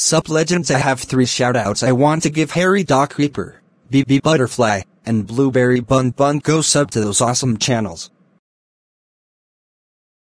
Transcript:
Sup legends I have three shoutouts I want to give Harry Doc Reaper, BB Butterfly, and Blueberry Bun Bun go sub to those awesome channels.